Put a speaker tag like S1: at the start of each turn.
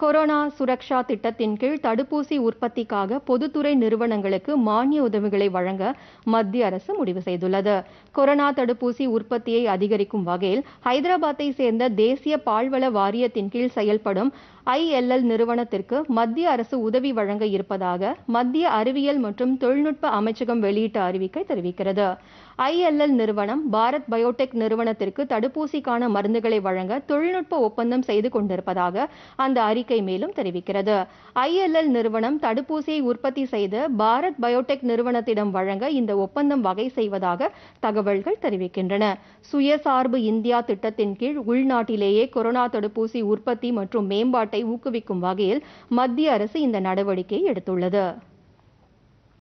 S1: corona Suraksha திட்டத்தின் கீழ் தடுப்பூசி உற்பத்திக்காக பொதுத்துறை நிறுவனங்களுக்கு மானிய உதவிகளை வழங்க மத்திய அரசு முடிவு செய்துள்ளது கொரோனா தடுப்பூசி உற்பத்தியை அதிகரிக்கும் வகையில் ஹைதராபாத்தை சேர்ந்த தேசிய பால்வள வாரியத்தின் கீழ் செயல்படும் ஐஎல்எல் நிறுவனத்திற்கு மத்திய அரசு உதவி வழங்க இருப்பதாக மத்திய அறிவியல் மற்றும் தொழில்நுட்ப அமைச்சகம் வெளியிட்ட அறிவிக்கை தெரிவிக்கிறது ஐஎல்எல் நிறுவனம் பாரத் பயோடெக் நிறுவனத்திற்கு தடுப்பூசிக்கான மருந்துகளை வழங்க தொழில்நுட்ப ஒப்பந்தம் செய்து கொண்டிருப்பதாக அந்த அறிக்கை அறிக்கை மேலும் தெரிவிக்கிறது ஐஎல்எல் நிறுவனம் தடுப்பூசியை உற்பத்தி செய்து பாரத் பயோடெக் நிறுவனத்திடம் வழங்க இந்த ஒப்பந்தம் வகை செய்வதாக தகவல்கள் தெரிவிக்கின்றன சுயசார்பு இந்தியா திட்டத்தின் கீழ் உள்நாட்டிலேயே கொரோனா தடுப்பூசி உற்பத்தி மற்றும் மேம்பாட்டை ஊக்குவிக்கும் வகையில் மத்திய அரசு இந்த நடவடிக்கை எடுத்துள்ளது